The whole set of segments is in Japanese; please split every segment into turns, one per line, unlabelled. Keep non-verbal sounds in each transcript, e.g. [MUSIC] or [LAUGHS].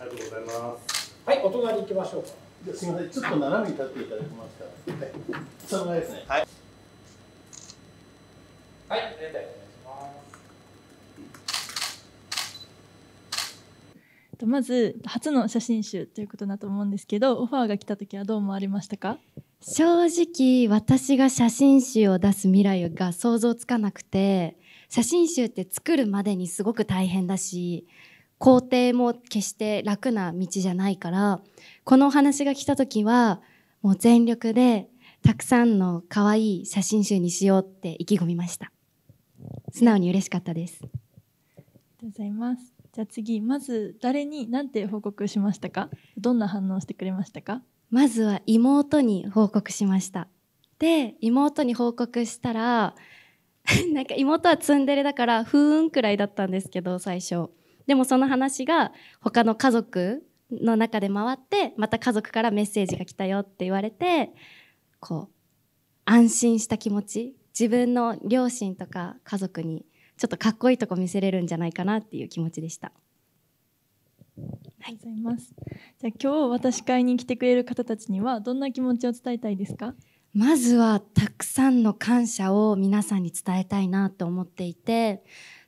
ありがとうございます。はい、お隣行きましょうか。じゃすみません、ちょっと斜めに立っていただけますか。はい。そのぐらいですね。はい。はい、お願いします。まず初の写真集ということだと思うんですけどオファーが来た時はどう思われましたか
正直私が写真集を出す未来が想像つかなくて写真集って作るまでにすごく大変だし工程も決して楽な道じゃないからこのお話が来た時はもう全力でたくさんの可愛い写真集にしようって意気込みました素直に嬉しかったですあり
がとうございますじゃあ次まず誰に何て報告しましたかどんな反応してくれましたか
まずは妹に報告しましたで妹に報告したら [LAUGHS] なんか妹はツンデレだからふーんくらいだったんですけど最初でもその話が他の家族の中で回ってまた家族からメッセージが来たよって言われてこう安心した気持ち自分の両親とか家族にちょっとかっこいいとこ見せれるんじゃないかなっていう気持ちでした。
ありがとうございます。じゃあ今日私会に来てくれる方たちにはどんな気持ちを伝えたいですか？
まずはたくさんの感謝を皆さんに伝えたいなと思っていて、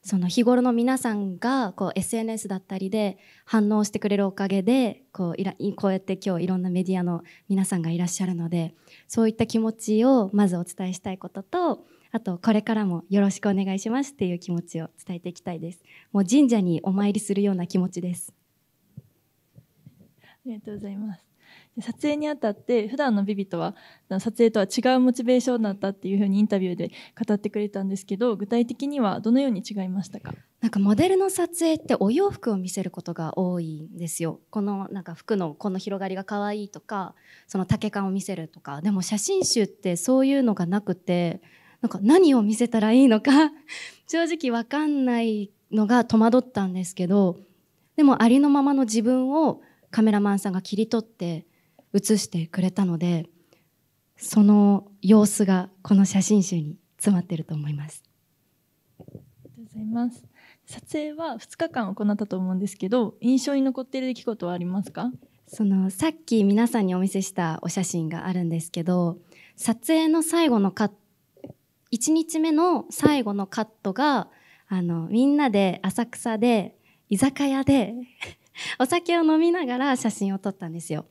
その日頃の皆さんがこう SNS だったりで反応してくれるおかげでこういらこうやって今日いろんなメディアの皆さんがいらっしゃるのでそういった気持ちをまずお伝えしたいこととあとこれからもよろしくお願いしますっていう気持ちを伝えていきたいですもう神社にお参りするような気持ちです
ありがとうございます撮影にあたって普段のビビとは撮影とは違うモチベーションだったっていうふうにインタビューで語ってくれたんですけど具体的にはどのように違いましたか
なんかモデルの撮影ってお洋服を見せることが多いんですよこのなんか服のこの広がりが可愛いとかその丈感を見せるとかでも写真集ってそういうのがなくてなんか何を見せたらいいのか [LAUGHS] 正直わかんないのが戸惑ったんですけどでもありのままの自分をカメラマンさんが切り取って写してくれたのでその様子がこの写真集に詰まってると思います。
ありがとうございます撮影は2日間行ったと思うんですけど印象に残っている出来事はありますか
そのさっき皆さんにお見せしたお写真があるんですけど撮影の最後のカット1日目の最後のカットがあのみんなで浅草で居酒屋でお酒を飲みながら写真を撮ったんですよ。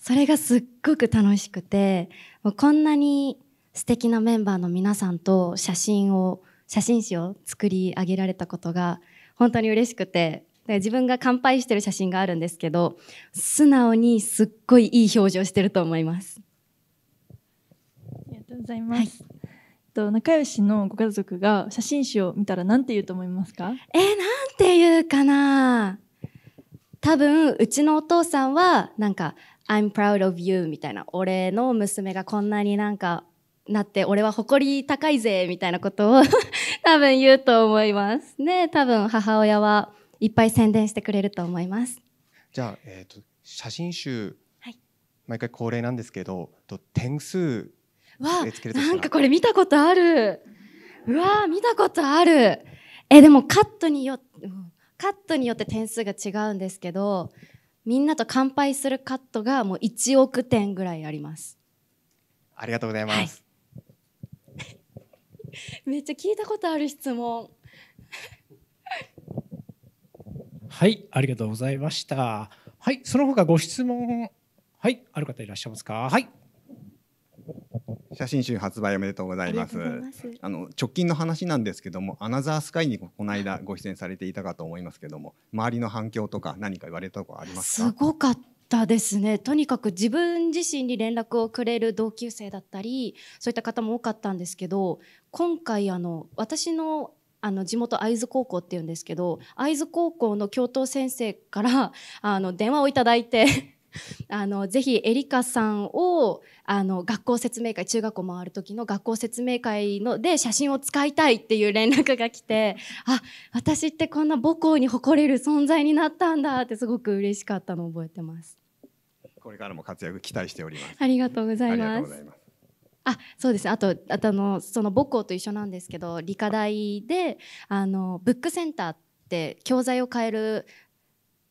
それがすっごく楽しくてもうこんなに素敵なメンバーの皆さんと写真を写真集を作り上げられたことが本当に嬉しくて自分が乾杯してる写真があるんですけど素直にすっごいいい表情してると思います。あ
りがとうございます、はい、と仲良しのご家族が写真集を見たら何て言うと思いますかえー、なんて言うかな多
分うちのお父さんはなんか I'm proud of you みたいな俺の娘がこんなになんかなって俺は誇り高いぜみたいなことを [LAUGHS] 多分言うと思いますね多分母親はいっぱい宣伝してくれると思います
じゃあ、えーと、写真集、はい、毎回恒例なんですけど点数わなんかこ
れ見たことあるうわ見たことあるえでもカットによってカットによって点数が違うんですけどみんなと乾杯するカットがもう一億点ぐらいあります。
ありがとうございます。
はい、[LAUGHS] めっちゃ聞いたことある質問。[LAUGHS]
はい、ありがとうございました。はい、その他ご質問、はい、ある方いらっしゃいますか。はい。写真集発売おめでとうございます。あの直近の話なんですけども、アナザースカイにこの間ご出演されていたかと思いますけども、周りの反響とか何か言われたことありますす
ごかったですね。とにかく自分自身に連絡をくれる同級生だったり、そういった方も多かったんですけど、今回あの私のあの地元会津高校っていうんですけど、会津高校の教頭先生からあの電話をいただいてあのぜひエリカさんをあの学校説明会中学校回る時の学校説明会ので写真を使いたいっていう連絡が来てあ私ってこんな母校に誇れる存在になったんだってすごく嬉しかったのを覚えてます。
これからも活躍期待しております。ありがとうございます。
あそうですあとあとあのその母校と一緒なんですけど理科大であのブックセンターって教材を変える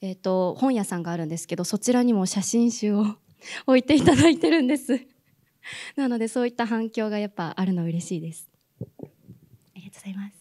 えーと、と本屋さんがあるんですけどそちらにも写真集を [LAUGHS] 置いていただいてるんですなのでそういった反響がやっぱあるの嬉しいですありがとうございます